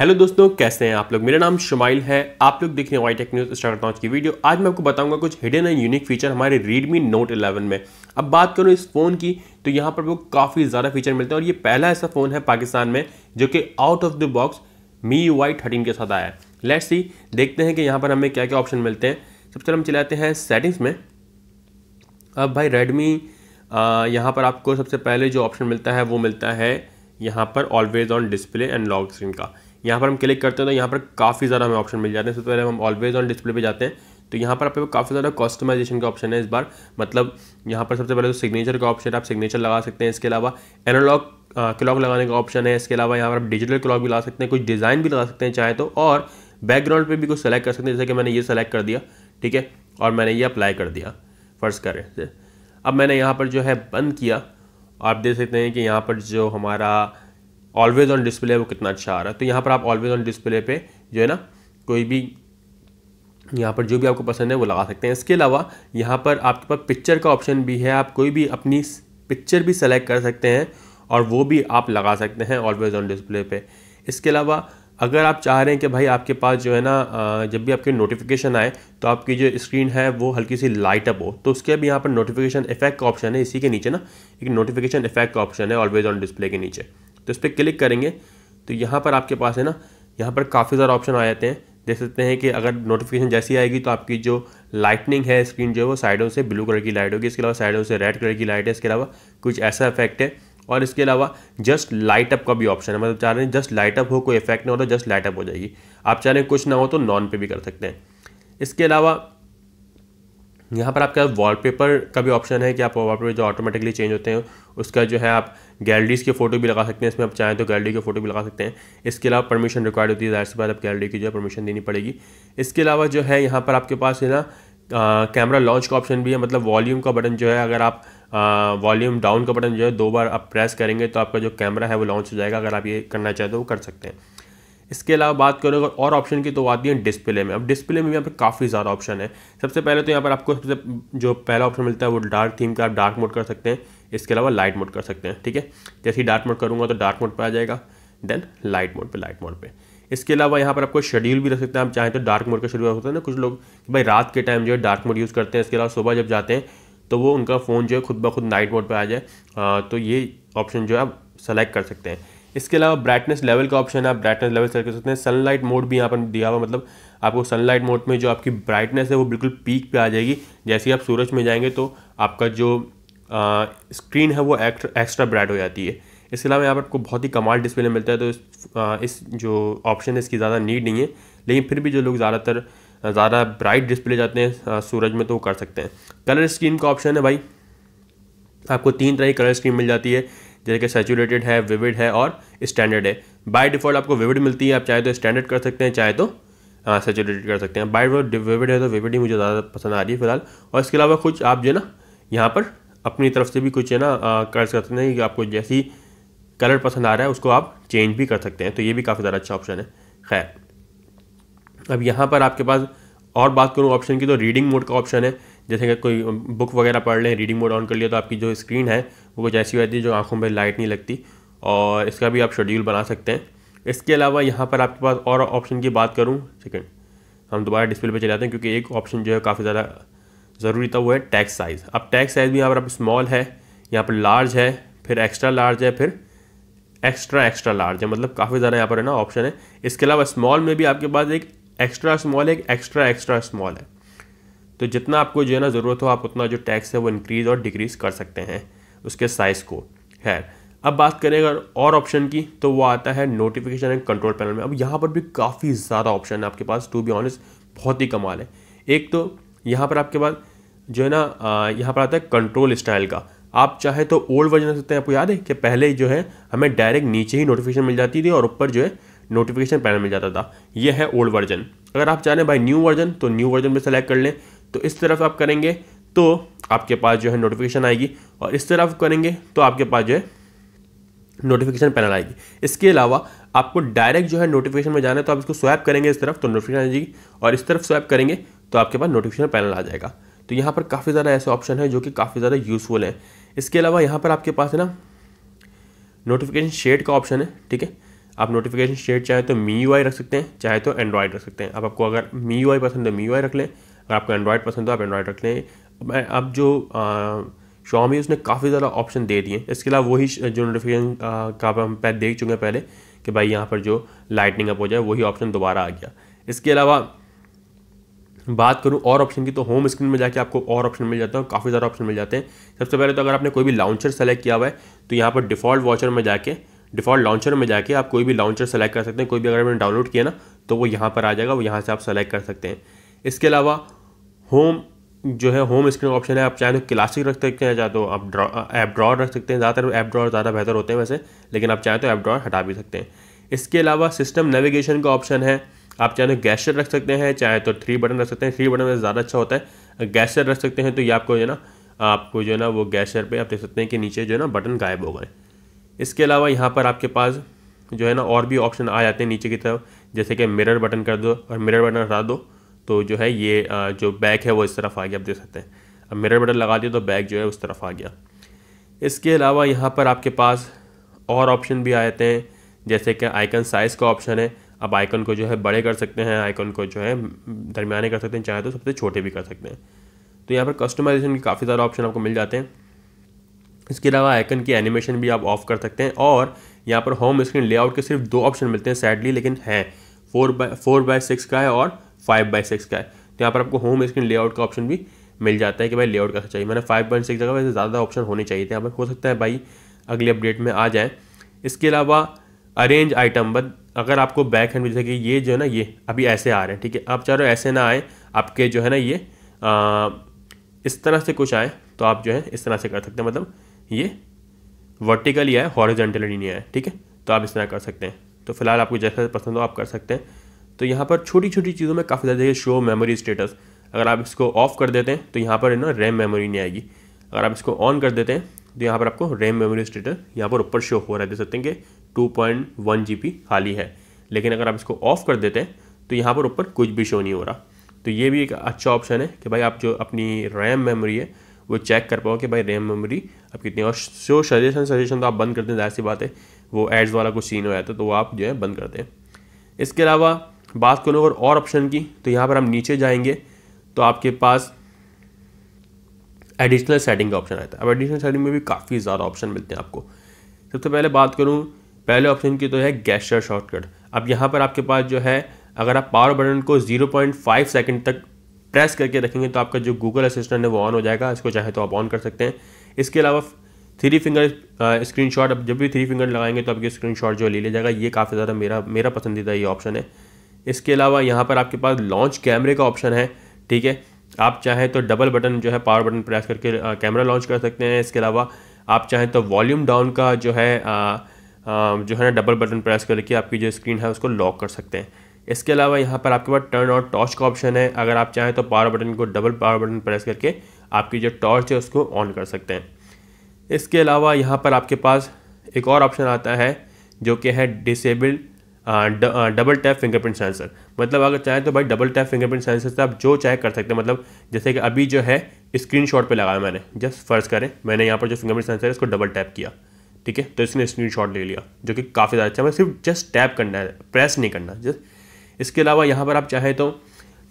hello दोस्तों कैसे हैं आप लोग मेरा नाम शुमाइल है आप लोग देख रहे हैं वाई टेक न्यूज़ स्टार्ट करता हूँ की वीडियो आज मैं आपको बताऊंगा कुछ हिडन एंड यूनिक फीचर हमारे Redmi नोट 11 में अब बात करो इस फ़ोन की तो यहाँ पर वो काफ़ी ज़्यादा फीचर मिलते हैं और ये पहला ऐसा फ़ोन है पाकिस्तान में जो कि out of the box MIUI thirteen के साथ आया है लेट्स सी देखते हैं कि यहाँ पर हमें क्या क्या ऑप्शन मिलते हैं सबसे हम चलाते हैं सेटिंग्स में अब भाई रेडमी यहाँ पर आपको सबसे पहले जो ऑप्शन मिलता है वो मिलता है यहाँ पर always on display and lock screen का यहाँ पर हम क्लिक करते हैं तो यहाँ पर काफ़ी ज़्यादा हमें ऑप्शन मिल जाते हैं सबसे पहले हम ऑलवेज ऑन डिस्प्ले पे जाते हैं तो यहाँ पर आपको काफ़ी ज़्यादा कस्टमाइजेशन का ऑप्शन है इस बार मतलब यहाँ पर सबसे पहले तो सिग्नेचर का ऑप्शन आप सिग्नेचर लगा सकते हैं इसके अलावा एनालॉग क्लॉक लगाने का ऑप्शन है इसके अलावा यहाँ पर आप डिजिटल क्लॉक भी लगा सकते हैं कुछ डिज़ाइन भी लगा सकते हैं चाहे तो और बैकग्राउंड पर भी कुछ सेलेक्ट कर सकते हैं जैसे कि मैंने ये सेलेक्ट कर दिया ठीक है और मैंने ये अप्लाई कर दिया फर्स्ट करें अब मैंने यहाँ पर जो है बंद किया आप देख सकते हैं कि यहाँ पर जो हमारा ऑलवेज ऑन डिस्प्ले है वो कितना अच्छा आ रहा है तो यहाँ पर आप ऑलवेज ऑन डिस्प्ले पे जो है ना कोई भी यहाँ पर जो भी आपको पसंद है वो लगा सकते हैं इसके अलावा यहाँ पर आपके पास पिक्चर का ऑप्शन भी है आप कोई भी अपनी पिक्चर भी सेलेक्ट कर सकते हैं और वो भी आप लगा सकते हैं ऑलवेज ऑन डिस्प्ले पे इसके अलावा अगर आप चाह रहे हैं कि भाई आपके पास जो है ना जब भी आपकी नोटिफिकेशन आए तो आपकी जो स्क्रीन है वो हल्की सी लाइट अप हो तो उसके अभी यहाँ पर नोटिफिकेशन इफेक्ट का ऑप्शन है इसी के नीचे ना एक नोटिफिकेशन इफेक्ट का ऑप्शन है ऑलवेज ऑन डिस्प्ले के नीचे तो इस पर क्लिक करेंगे तो यहाँ पर आपके पास है ना यहाँ पर काफ़ी सारे ऑप्शन आ जाते हैं देख सकते हैं कि अगर नोटिफिकेशन जैसी आएगी तो आपकी जो लाइटनिंग है स्क्रीन जो है वो साइडों से ब्लू कलर की लाइट होगी इसके अलावा साइडों से रेड कलर की लाइट है इसके अलावा कुछ ऐसा इफेक्ट है और इसके अलावा जस्ट लाइट अप का भी ऑप्शन है मतलब चाह रहे हैं जस्ट लाइट अप हो कोई इफेक्ट ना हो तो जस्ट लाइट अप हो जाएगी आप चाह रहे हैं कुछ ना हो तो नॉन पे भी कर सकते हैं इसके अलावा यहाँ पर आपका वॉलपेपर का भी ऑप्शन है कि आप वॉलपेपर जो ऑटोमेटिकली चेंज होते हैं उसका जो है आप गैलरीज़ के फोटो भी लगा सकते हैं इसमें आप चाहें तो गैलरी के फोटो भी लगा सकते हैं इसके अलावा परमिशन रिक्वायर्ड होती है जाहिर सी बात आप गैलरी की जो है परमिशन देनी पड़ेगी इसके अलावा जो है यहाँ पर आपके पास है ना कैमरा लॉन्च का ऑप्शन भी है मतलब वॉल्यूम का बटन जो है अगर आप वॉल्यूम डाउन का बटन जो है दो बार आप प्रेस करेंगे तो आपका जो कैमरा है वो लॉन्च हो जाएगा अगर आप ये करना चाहें तो वो कर सकते हैं इसके अलावा बात करें अगर और ऑप्शन की तो आती है डिस्प्ले में अब डिस्प्ले में यहाँ पर काफ़ी ज़्यादा ऑप्शन है सबसे पहले तो यहाँ पर आपको सबसे जो पहला ऑप्शन मिलता है वो डार्क थीम का आप डार्क मोड कर सकते हैं इसके अलावा लाइट मोड कर सकते हैं ठीक है जैसे ही डार्क मोड करूँगा तो डार्क मोड पर आ जाएगा देन लाइट मोड पर लाइट मोड पर इसके अलावा यहाँ पर आपको शेड्यूल भी रख सकते हैं आप चाहें तो डार्क मोड का शेड्यूल होता है ना कुछ लोग भाई रात के टाइम जो है डार्क मोड यूज़ करते हैं इसके अलावा सुबह जब जाते हैं तो वो उनका फ़ोन जो है खुद ब खुद नाइट मोड पर आ जाए तो ये ऑप्शन जो है आप सेलेक्ट कर सकते हैं इसके अलावा ब्राइटनेस लेवल का ऑप्शन आप ब्राइटनेस लेवल सेलेक्ट कर सकते हैं सनलाइट मोड भी यहाँ पर दिया हुआ मतलब आपको सनलाइट मोड में जो आपकी ब्राइटनेस है वो बिल्कुल पीक पे आ जाएगी जैसे ही आप सूरज में जाएंगे तो आपका जो आ, स्क्रीन है वो एक्स्ट्रा ब्राइट हो जाती है इसके अलावा यहाँ पर आपको बहुत ही कमाल डिस्प्ले मिलता है तो इस, आ, इस जो ऑप्शन है इसकी ज़्यादा नीड नहीं है लेकिन फिर भी जो लोग ज़्यादातर ज़्यादा ब्राइट डिस्प्ले जाते हैं सूरज में तो वो कर सकते हैं कलर स्कीम का ऑप्शन है भाई आपको तीन तरह की कलर स्कीम मिल जाती है जैसे कि सेचूरेटेड है विविड है और स्टैंडर्ड है बाय डिफ़ॉल्ट आपको विविड मिलती है आप चाहे तो स्टैंडर्ड कर सकते हैं चाहे तो सेचूरेटेड कर सकते हैं बाय डिफॉल्ट विविड है तो विविड ही मुझे ज़्यादा पसंद आ रही है फिलहाल और इसके अलावा कुछ आप जो है ना यहाँ पर अपनी तरफ से भी कुछ है ना कर सकते हैं कि आपको जैसी कलर पसंद आ रहा है उसको आप चेंज भी कर सकते हैं तो ये भी काफ़ी ज़्यादा अच्छा ऑप्शन है खैर अब यहाँ पर आपके पास और बात करूँ ऑप्शन की तो रीडिंग मोड का ऑप्शन है जैसे कि कोई बुक वगैरह पढ़ लें रीडिंग मोड ऑन कर लिया तो आपकी जो स्क्रीन है वो कुछ ऐसी रहती है जो आँखों में लाइट नहीं लगती और इसका भी आप शेड्यूल बना सकते हैं इसके अलावा यहाँ पर आपके पास और ऑप्शन की बात करूँ सेकेंड हम दोबारा डिस्प्ले पर चले जाते हैं क्योंकि एक ऑप्शन जो है काफ़ी ज़्यादा ज़रूरी था वो है टैक्स साइज़ अब टैक्स साइज़ भी यहाँ पर आप स्मॉल है यहाँ पर लार्ज है फिर एक्स्ट्रा लार्ज है फिर एक्स्ट्रा एक्स्ट्रा लार्ज है मतलब काफ़ी ज़्यादा यहाँ पर है ना ऑप्शन है इसके अलावा स्मॉल में भी आपके पास एक एक्स्ट्रा स्मॉल है एक्स्ट्रा एक्स्ट्रा स्मॉल है तो जितना आपको जो है ना ज़रूरत हो आप उतना जो टैक्स है वो इंक्रीज़ और डिक्रीज़ कर सकते हैं उसके साइज़ को खैर अब बात करें अगर और ऑप्शन की तो वो आता है नोटिफिकेशन एंड कंट्रोल पैनल में अब यहाँ पर भी काफ़ी ज़्यादा ऑप्शन है आपके पास टू बी ऑनेस्ट बहुत ही कमाल है एक तो यहाँ पर आपके पास जो है ना यहाँ पर आता है कंट्रोल स्टाइल का आप चाहे तो ओल्ड वर्जन रख सकते हैं आपको याद है कि पहले जो है हमें डायरेक्ट नीचे ही नोटिफिकेशन मिल जाती थी और ऊपर जो है नोटिफिकेशन पैनल मिल जाता था ये है ओल्ड वर्जन अगर आप चाह रहे भाई न्यू वर्जन तो न्यू वर्जन पर सेलेक्ट कर लें तो इस तरफ आप करेंगे तो आपके पास जो है नोटिफिकेशन आएगी और इस तरफ करेंगे तो आपके पास जो है नोटिफिकेशन पैनल आएगी इसके अलावा आपको डायरेक्ट जो है नोटिफिकेशन में जाना है तो आप इसको स्वैप करेंगे इस तरफ तो नोटिफिकेशन आ जाएगी और इस तरफ स्वैप करेंगे तो आपके पास नोटिफिकेशन पैनल आ जाएगा तो यहाँ पर काफ़ी ज़्यादा ऐसे ऑप्शन है जो कि काफ़ी ज़्यादा यूज़फुल है इसके अलावा यहाँ पर आपके पास है ना नोटिफिकेशन शेड का ऑप्शन है ठीक है आप नोटिफिकेशन शेड चाहे तो मी यू रख सकते हैं चाहे तो एंड्रॉयड रख सकते हैं अब आपको अगर मी यू पसंद है मी यू रख लें अगर आपको एंड्रॉयड पसंद हो आप एंड्रॉयड रख लें अब जो शॉमी उसने काफ़ी ज़्यादा ऑप्शन दे दिए इसके अलावा वही जो नोटिफिकेशन का हम पहले देख चुके हैं पहले कि भाई यहाँ पर जो लाइटनिंग अप हो जाए वही ऑप्शन दोबारा आ गया इसके अलावा बात करूँ और ऑप्शन की तो होम स्क्रीन में जाके आपको और ऑप्शन मिल जाता है काफ़ी सारे ऑप्शन मिल जाते हैं सबसे पहले तो अगर आपने कोई भी लाउंचर सेलेक्ट किया हुआ है तो यहाँ पर डिफ़ॉल्ट वॉचर में जाके डिफ़ॉल्ट लॉन्चर में जाके आप कोई भी लॉन्चर सेलेक्ट कर सकते हैं कोई भी अगर आपने डाउनलोड किया ना तो वो यहाँ पर आ जाएगा वो यहाँ से आप सेलेक्ट कर सकते हैं इसके अलावा होम जो है होम स्क्रीन ऑप्शन है आप चाहे तो क्लासिक रख सकते हैं चाहे तो आप ड्रॉ ऐप ड्रॉर रख सकते हैं ज़्यादातर ऐप ड्रॉर ज़्यादा बेहतर होते हैं वैसे लेकिन आप चाहें तो ऐप ड्रॉर हटा भी सकते हैं इसके अलावा सिस्टम नेविगेशन का ऑप्शन है आप चाहे तो गैस्टर रख सकते हैं चाहे तो थ्री बटन रख सकते हैं थ्री बटन में ज़्यादा अच्छा होता है गैस्टर रख सकते हैं तो ये आपको जो है ना आपको जो है ना वो गैस्टर पर आप देख सकते हैं कि नीचे जो है ना बटन गायब हो गए इसके अलावा यहाँ पर आपके पास जो है ना और भी ऑप्शन आ जाते हैं नीचे की तरफ जैसे कि मिरर बटन कर दो और मिरर बटन हटा दो तो जो है ये जो बैग है वो इस तरफ आ गया आप देख सकते हैं अब मिरर बटन लगा दिए तो बैग जो है उस तरफ आ गया इसके अलावा यहाँ पर आपके पास और ऑप्शन भी आ जाते हैं जैसे कि आइकन साइज़ का ऑप्शन है अब आइकन को जो है बड़े कर सकते हैं आइकन को जो है दरमियाने कर सकते हैं चाहे तो सबसे छोटे भी कर सकते हैं तो यहाँ पर कस्टमाइजेशन के काफ़ी सारे ऑप्शन आपको मिल जाते हैं इसके अलावा आइकन की एनिमेशन भी आप ऑफ कर सकते हैं और यहाँ पर होम स्क्रीन लेआउट के सिर्फ दो ऑप्शन मिलते हैं सैडली लेकिन हैं four by four by six का है और फाइव बाय सिक्स का है तो यहाँ पर आपको होम स्क्रीन लेआउट का ऑप्शन भी मिल जाता है कि भाई लेआउट कैसा चाहिए मैंने फाइव पॉइंट सिक्स जगह वैसे ज़्यादा ऑप्शन होने चाहिए थे यहाँ पर हो सकता है भाई अगले अपडेट में आ जाए इसके अलावा अरेंज आइटम बट अगर आपको बैक हैंड जैसे कि ये जो है ना ये अभी ऐसे आ रहे हैं ठीक है आप चाह रहे हो ऐसे ना आए आपके जो है ना ये इस तरह से कुछ आए तो आप जो है इस तरह से कर सकते हैं मतलब ये वर्टिकल या है हॉरिजेंटल नहीं है ठीक है तो आप इस तरह कर सकते हैं तो फिलहाल आपको जैसा पसंद हो आप कर सकते हैं तो यहाँ पर छोटी छोटी चीज़ों में काफ़ी ज़्यादा शो मेमोरी स्टेटस अगर आप इसको ऑफ कर देते हैं तो यहाँ पर ना रैम मेमोरी नहीं आएगी अगर आप इसको ऑन कर देते हैं तो यहाँ पर आपको रैम मेमोरी स्टेटस यहाँ पर ऊपर शो हो रहा है देख सकते हैं कि टू पॉइंट वन जी खाली है लेकिन अगर आप इसको ऑफ कर देते हैं तो यहाँ पर ऊपर कुछ भी शो नहीं हो रहा तो ये भी एक अच्छा ऑप्शन है कि भाई आप जो अपनी रैम मेमोरी है वो चेक कर पाओ कि भाई रैम मेमोरी अब कितनी और शो सजेशन सजेशन तो आप बंद करते हैं जाहिर सी बात है वो एड्स वाला कुछ सीन हो जाता है तो वो आप जो है बंद करते हैं इसके अलावा बात करूँ अगर और ऑप्शन की तो यहाँ पर हम नीचे जाएंगे तो आपके पास एडिशनल सेटिंग का ऑप्शन आता है अब एडिशनल सेटिंग में भी काफ़ी ज़्यादा ऑप्शन मिलते हैं आपको सबसे पहले बात करूँ पहले ऑप्शन की तो है गैस्टर शॉर्टकट अब यहाँ पर आपके पास जो है अगर आप पावर बटन को 0.5 सेकंड तक प्रेस करके रखेंगे तो आपका जो गूगल असिस्टेंट है वो ऑन हो जाएगा इसको चाहे तो आप ऑन कर सकते हैं इसके अलावा थ्री फिंगर स्क्रीन शॉट अब जब भी थ्री फिंगर लगाएंगे तो आपकी स्क्रीन शॉट जो ले लिया जाएगा ये काफ़ी ज़्यादा मेरा मेरा पसंदीदा ये ऑप्शन है इसके अलावा यहाँ पर आपके पास लॉन्च कैमरे का ऑप्शन है ठीक है आप चाहें तो डबल बटन जो है पावर बटन प्रेस करके कैमरा लॉन्च कर सकते हैं इसके अलावा आप चाहें तो वॉल्यूम डाउन का जो है आ, आ, जो है ना डबल बटन प्रेस करके आपकी जो स्क्रीन है उसको लॉक कर सकते हैं इसके अलावा यहाँ पर आपके पास टर्न और टॉर्च का ऑप्शन है अगर आप चाहें तो पावर बटन को डबल पावर बटन प्रेस करके आपकी जो टॉर्च है उसको ऑन कर सकते हैं इसके अलावा यहाँ पर आपके पास एक और ऑप्शन आता है जो कि है disable double tap fingerprint sensor मतलब अगर चाहें तो भाई डबल टैप फिंगरप्रिंट सेंसर से आप जो चाहे कर सकते हैं मतलब जैसे कि अभी जो है स्क्रीन शॉट पर लगाया मैंने जस्ट फर्ज करें मैंने यहाँ पर जो फिंगरप्रिंट सेंसर है इसको डबल टैप किया ठीक है तो इसने स्क्रीन शॉट ले लिया जो कि काफ़ी ज़्यादा अच्छा मैं मतलब सिर्फ जस्ट टैप करना है प्रेस नहीं करना जस्ट इसके अलावा यहाँ पर आप चाहे तो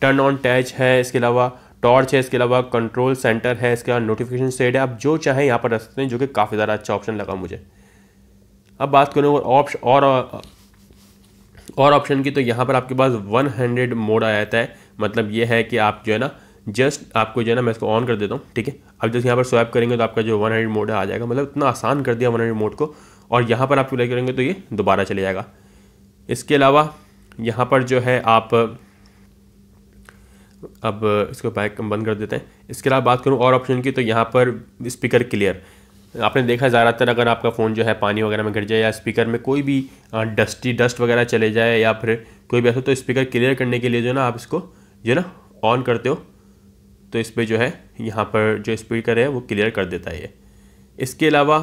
टर्न ऑन टैच है इसके अलावा टॉर्च है इसके अलावा कंट्रोल सेंटर है इसके अलावा नोटिफिकेशन सेट है आप जो चाहें यहाँ पर रख सकते हैं जो कि काफ़ी ज़्यादा अच्छा ऑप्शन लगा मुझे अब बात करूँ ऑप्शन और और ऑप्शन की तो यहाँ पर आपके पास 100 मोड आ जाता है मतलब ये है कि आप जो है ना जस्ट आपको जो है ना मैं इसको ऑन कर देता हूँ ठीक है अब जैसे यहाँ पर स्वैप करेंगे तो आपका जो 100 मोड है आ जाएगा मतलब इतना आसान कर दिया 100 मोड को और यहाँ पर आप प्ले करेंगे तो ये दोबारा चले जाएगा इसके अलावा यहाँ पर जो है आप अब इसको बैक बंद कर देते हैं इसके अलावा बात करूँ और ऑप्शन की तो यहाँ पर स्पीकर क्लियर आपने देखा ज़्यादातर अगर आपका फ़ोन जो है पानी वगैरह में गिर जाए या स्पीकर में कोई भी डस्टी डस्ट वगैरह चले जाए या फिर कोई भी ऐसा तो स्पीकर क्लियर करने के लिए जो ना आप इसको जो ना ऑन करते हो तो इस पर जो है यहाँ पर जो स्पीकर है वो क्लियर कर देता है ये इसके अलावा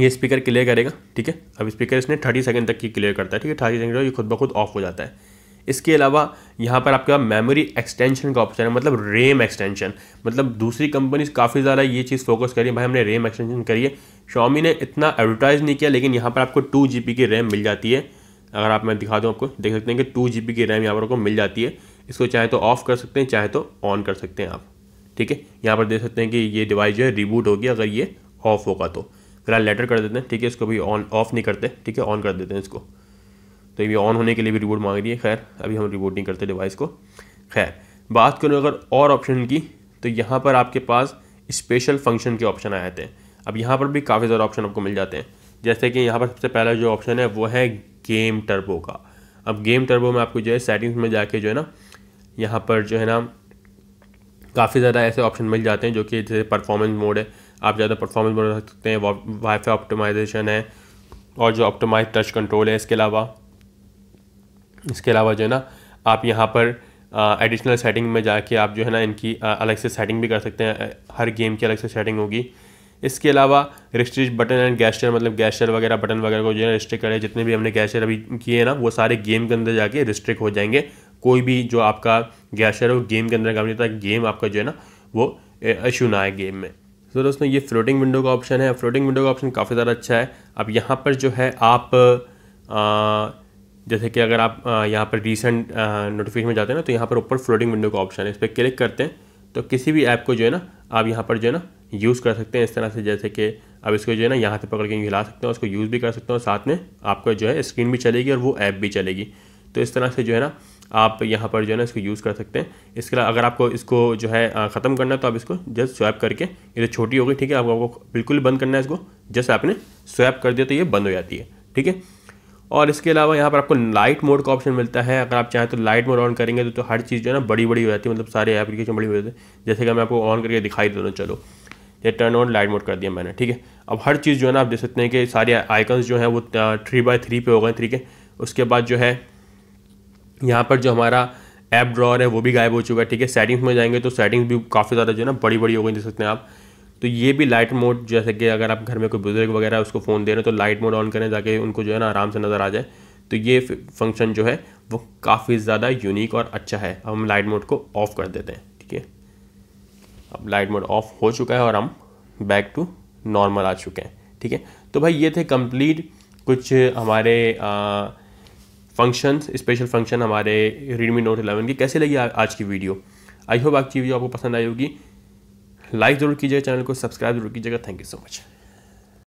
ये स्पीकर क्लियर करेगा ठीक है अब स्पीकर इसने थर्टी सेकेंड तक की क्लियर करता है ठीक है थर्टी सेकेंड ये खुद ब खुद ऑफ हो जाता है इसके अलावा यहाँ पर आपके पास मेमोरी एक्सटेंशन का ऑप्शन है मतलब रेम एक्सटेंशन मतलब दूसरी कंपनीज काफ़ी ज़्यादा ये चीज़ फोकस करी है भाई हमने रेम एक्सटेंशन करी है शॉमी ने इतना एडवर्टाइज़ नहीं किया लेकिन यहाँ पर आपको टू जी की रैम मिल जाती है अगर आप मैं दिखा दूँ आपको देख सकते हैं कि टू जी की रैम यहाँ पर आपको मिल जाती है इसको चाहे तो ऑफ़ कर सकते हैं चाहे तो ऑन कर सकते हैं आप ठीक है यहाँ पर देख सकते हैं कि ये डिवाइस जो है रिबूट होगी अगर ये ऑफ होगा तो फिलहाल लेटर कर देते हैं ठीक है इसको भी ऑन ऑफ नहीं करते ठीक है ऑन कर देते हैं इसको तो ये ऑन होने के लिए भी रिबोट मांग रही है खैर अभी हम रिबोट नहीं करते डिवाइस को खैर बात करूँ अगर और ऑप्शन की तो यहाँ पर आपके पास स्पेशल फंक्शन के ऑप्शन आए थे अब यहाँ पर भी काफ़ी ज़्यादा ऑप्शन आपको मिल जाते हैं जैसे कि यहाँ पर सबसे पहला जो ऑप्शन है वो है गेम टर्बो का अब गेम टर्बो में आपको जो है सेटिंग्स में जाके जो है ना यहाँ पर जो है ना काफ़ी ज़्यादा ऐसे ऑप्शन मिल जाते हैं जो कि जैसे परफॉर्मेंस मोड है आप ज़्यादा परफॉर्मेंस रख सकते हैं वाईफाई ऑप्टिमाइजेशन है और जो ऑप्टिमाइज टच कंट्रोल है इसके अलावा इसके अलावा जो है ना आप यहाँ पर एडिशनल सेटिंग में जाके आप जो है ना इनकी आ, अलग से सेटिंग भी कर सकते हैं हर गेम की अलग से सेटिंग होगी इसके अलावा रिस्ट्रिक्ट बटन एंड गैस्टर मतलब गैस्टर वगैरह बटन वगैरह को जो है रिस्ट्रिक्ट करें जितने भी हमने गैस्टर अभी किए ना वो सारे गेम के अंदर जाके रिस्ट्रिक्ट हो जाएंगे कोई भी जो आपका गैस्टर है वो गेम के अंदर काम नहीं होता गेम आपका जो है ना वो इशू ना आए गेम में तो दोस्तों ये फ्लोटिंग विंडो का ऑप्शन है फ्लोटिंग विंडो का ऑप्शन काफ़ी ज़्यादा अच्छा है अब यहाँ पर जो है आप आ, जैसे कि अगर आप यहाँ पर रिसेंट नोटिफिकेशन में जाते हैं ना तो यहाँ पर ऊपर फ्लोटिंग विंडो का ऑप्शन है इस पर क्लिक करते हैं तो किसी भी ऐप को जो है ना आप यहाँ पर जो है ना यूज़ कर सकते हैं इस तरह से जैसे कि अब इसको जो है ना यहाँ से पकड़ के हिला सकते हैं उसको यूज़ भी कर सकते हैं और साथ में आपका जो है स्क्रीन भी चलेगी और वो ऐप भी चलेगी तो इस तरह से जो है ना आप यहाँ पर जो है ना इसको यूज़ कर सकते हैं इसके अलावा अगर आपको इसको जो है ख़त्म करना है तो आप इसको जस्ट स्वैप करके ये तो छोटी हो गई ठीक है आपको बिल्कुल बंद करना है इसको जस्ट आपने स्वैप कर दिया तो ये बंद हो जाती है ठीक है और इसके अलावा यहाँ पर आपको लाइट मोड का ऑप्शन मिलता है अगर आप चाहें तो लाइट मोड ऑन करेंगे तो, तो हर चीज़ जो है ना बड़ी बड़ी हो जाती है मतलब सारे एप्लीकेशन बड़ी हो जाती है जैसे कि मैं आपको ऑन करके दिखाई दे हूँ चलो ये टर्न ऑन लाइट मोड कर दिया मैंने ठीक है अब हर चीज़ जो है ना आप देख सकते हैं कि सारे आइकन्स जो हैं वो थ्री बाय थ्री पे हो गए ठीक है उसके बाद जो है यहाँ पर जो हमारा ऐप ड्रॉर है वो भी गायब हो चुका है ठीक है सेटिंग्स में जाएंगे तो सेटिंग्स भी काफ़ी ज़्यादा जो है ना बड़ी बड़ी हो गई देख सकते हैं आप तो ये भी लाइट मोड जैसे कि अगर आप घर में कोई बुजुर्ग वगैरह उसको फ़ोन दे रहे हो तो लाइट मोड ऑन करें ताकि उनको जो है ना आराम से नज़र आ जाए तो ये फंक्शन जो है वो काफ़ी ज़्यादा यूनिक और अच्छा है अब हम लाइट मोड को ऑफ़ कर देते हैं ठीक है अब लाइट मोड ऑफ़ हो चुका है और हम बैक टू नॉर्मल आ चुके हैं ठीक है तो भाई ये थे कंप्लीट कुछ हमारे आ, फंक्शन स्पेशल फंक्शन हमारे रेडमी नोट 11 की कैसे लगी आज की वीडियो आई होप आज की वीडियो आपको पसंद आई होगी लाइक ज़रूर कीजिएगा चैनल को सब्सक्राइब जरूर कीजिएगा थैंक यू सो मच